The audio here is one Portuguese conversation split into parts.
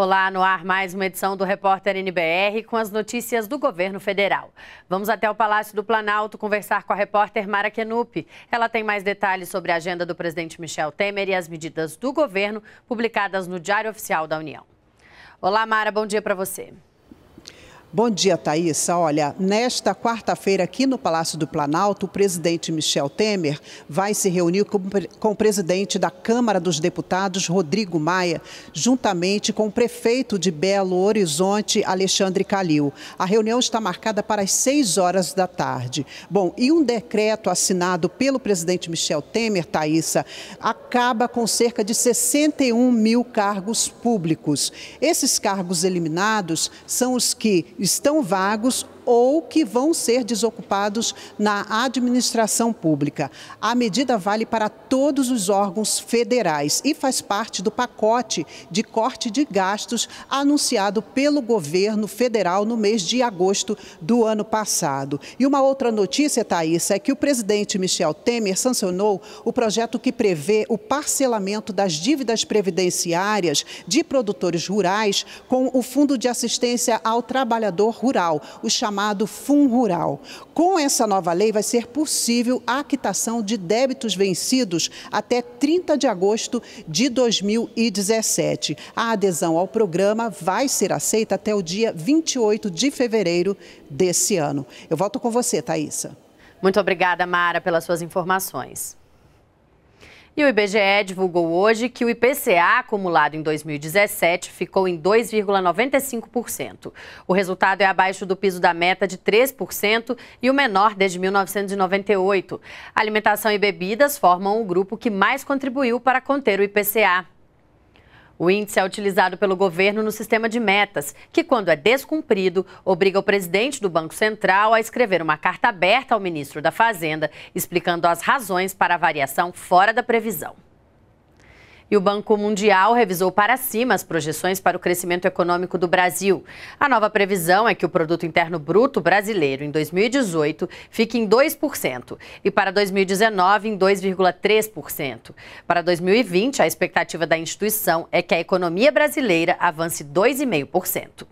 Olá, no ar mais uma edição do Repórter NBR com as notícias do governo federal. Vamos até o Palácio do Planalto conversar com a repórter Mara Kenup. Ela tem mais detalhes sobre a agenda do presidente Michel Temer e as medidas do governo publicadas no Diário Oficial da União. Olá, Mara, bom dia para você. Bom dia, Thaís. Olha, nesta quarta-feira, aqui no Palácio do Planalto, o presidente Michel Temer vai se reunir com o presidente da Câmara dos Deputados, Rodrigo Maia, juntamente com o prefeito de Belo Horizonte, Alexandre Calil. A reunião está marcada para as 6 horas da tarde. Bom, e um decreto assinado pelo presidente Michel Temer, Thaísa, acaba com cerca de 61 mil cargos públicos. Esses cargos eliminados são os que estão vagos ou que vão ser desocupados na administração pública. A medida vale para todos os órgãos federais e faz parte do pacote de corte de gastos anunciado pelo governo federal no mês de agosto do ano passado. E uma outra notícia, Thaís, é que o presidente Michel Temer sancionou o projeto que prevê o parcelamento das dívidas previdenciárias de produtores rurais com o Fundo de Assistência ao Trabalhador Rural, o chamado chamado FUN Rural. Com essa nova lei, vai ser possível a quitação de débitos vencidos até 30 de agosto de 2017. A adesão ao programa vai ser aceita até o dia 28 de fevereiro desse ano. Eu volto com você, Thaisa. Muito obrigada, Mara, pelas suas informações. E o IBGE divulgou hoje que o IPCA acumulado em 2017 ficou em 2,95%. O resultado é abaixo do piso da meta de 3% e o menor desde 1998. Alimentação e bebidas formam o grupo que mais contribuiu para conter o IPCA. O índice é utilizado pelo governo no sistema de metas, que, quando é descumprido, obriga o presidente do Banco Central a escrever uma carta aberta ao ministro da Fazenda, explicando as razões para a variação fora da previsão. E o Banco Mundial revisou para cima as projeções para o crescimento econômico do Brasil. A nova previsão é que o produto interno bruto brasileiro em 2018 fique em 2% e para 2019 em 2,3%. Para 2020, a expectativa da instituição é que a economia brasileira avance 2,5%.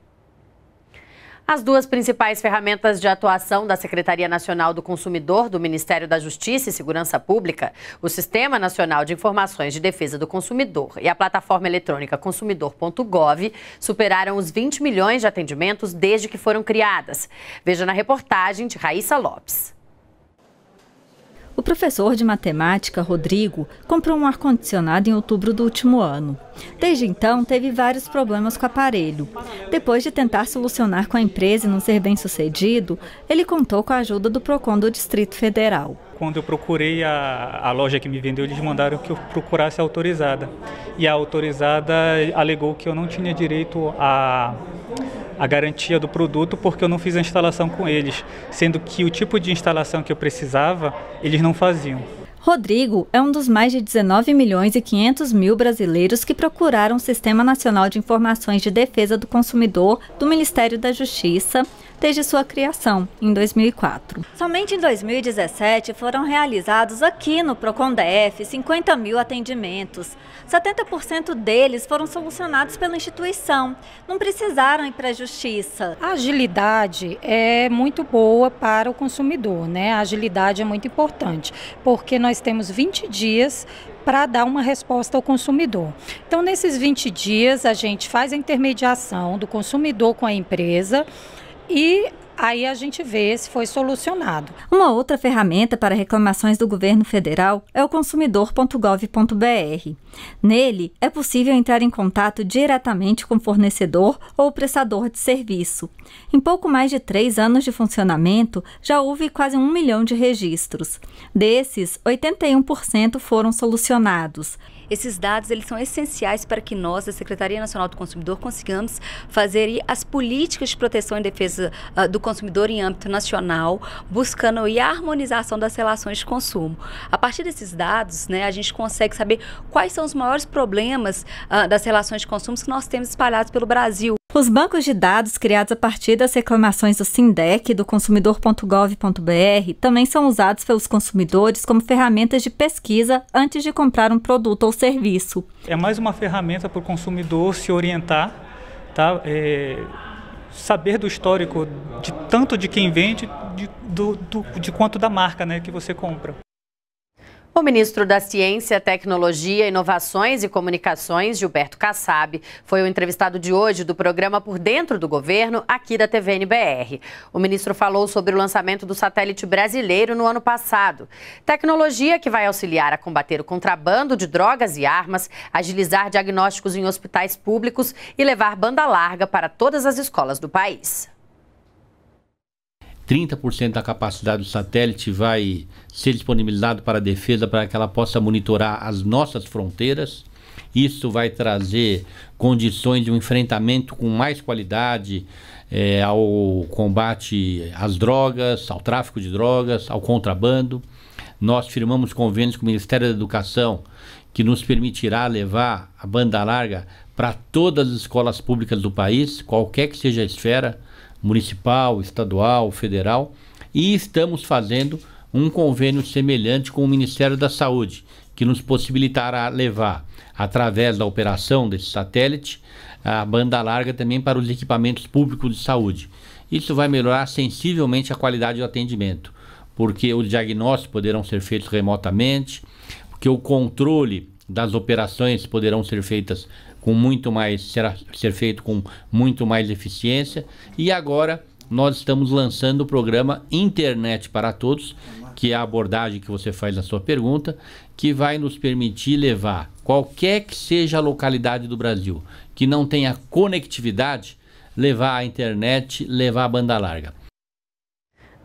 As duas principais ferramentas de atuação da Secretaria Nacional do Consumidor do Ministério da Justiça e Segurança Pública, o Sistema Nacional de Informações de Defesa do Consumidor e a plataforma eletrônica consumidor.gov, superaram os 20 milhões de atendimentos desde que foram criadas. Veja na reportagem de Raíssa Lopes. O professor de matemática, Rodrigo, comprou um ar-condicionado em outubro do último ano. Desde então, teve vários problemas com o aparelho. Depois de tentar solucionar com a empresa e não ser bem sucedido, ele contou com a ajuda do PROCON do Distrito Federal. Quando eu procurei a, a loja que me vendeu, eles mandaram que eu procurasse a autorizada. E a autorizada alegou que eu não tinha direito a a garantia do produto porque eu não fiz a instalação com eles, sendo que o tipo de instalação que eu precisava, eles não faziam. Rodrigo é um dos mais de 19 milhões e 500 mil brasileiros que procuraram o Sistema Nacional de Informações de Defesa do Consumidor do Ministério da Justiça desde sua criação, em 2004. Somente em 2017 foram realizados aqui no Procon DF 50 mil atendimentos. 70% deles foram solucionados pela instituição, não precisaram ir para a justiça. A agilidade é muito boa para o consumidor, né? A agilidade é muito importante, porque nós temos 20 dias para dar uma resposta ao consumidor. Então, nesses 20 dias, a gente faz a intermediação do consumidor com a empresa e Aí a gente vê se foi solucionado. Uma outra ferramenta para reclamações do governo federal é o consumidor.gov.br. Nele, é possível entrar em contato diretamente com o fornecedor ou prestador de serviço. Em pouco mais de três anos de funcionamento, já houve quase um milhão de registros. Desses, 81% foram solucionados. Esses dados eles são essenciais para que nós, da Secretaria Nacional do Consumidor, consigamos fazer as políticas de proteção e defesa uh, do consumidor em âmbito nacional, buscando a harmonização das relações de consumo. A partir desses dados, né, a gente consegue saber quais são os maiores problemas uh, das relações de consumo que nós temos espalhados pelo Brasil. Os bancos de dados criados a partir das reclamações do SINDEC e do consumidor.gov.br também são usados pelos consumidores como ferramentas de pesquisa antes de comprar um produto ou serviço. É mais uma ferramenta para o consumidor se orientar, tá? É, saber do histórico de tanto de quem vende de, do, do, de quanto da marca né, que você compra. O ministro da Ciência, Tecnologia, Inovações e Comunicações, Gilberto Kassab, foi o entrevistado de hoje do programa Por Dentro do Governo, aqui da TVNBR. O ministro falou sobre o lançamento do satélite brasileiro no ano passado. Tecnologia que vai auxiliar a combater o contrabando de drogas e armas, agilizar diagnósticos em hospitais públicos e levar banda larga para todas as escolas do país. 30% da capacidade do satélite vai ser disponibilizado para a defesa para que ela possa monitorar as nossas fronteiras. Isso vai trazer condições de um enfrentamento com mais qualidade é, ao combate às drogas, ao tráfico de drogas, ao contrabando. Nós firmamos convênios com o Ministério da Educação que nos permitirá levar a banda larga para todas as escolas públicas do país, qualquer que seja a esfera municipal, estadual, federal, e estamos fazendo um convênio semelhante com o Ministério da Saúde, que nos possibilitará levar, através da operação desse satélite, a banda larga também para os equipamentos públicos de saúde. Isso vai melhorar sensivelmente a qualidade do atendimento, porque os diagnósticos poderão ser feitos remotamente, porque o controle das operações poderão ser feitas com muito mais será ser feito com muito mais eficiência e agora nós estamos lançando o programa Internet para Todos, que é a abordagem que você faz na sua pergunta, que vai nos permitir levar qualquer que seja a localidade do Brasil que não tenha conectividade, levar a internet, levar a banda larga.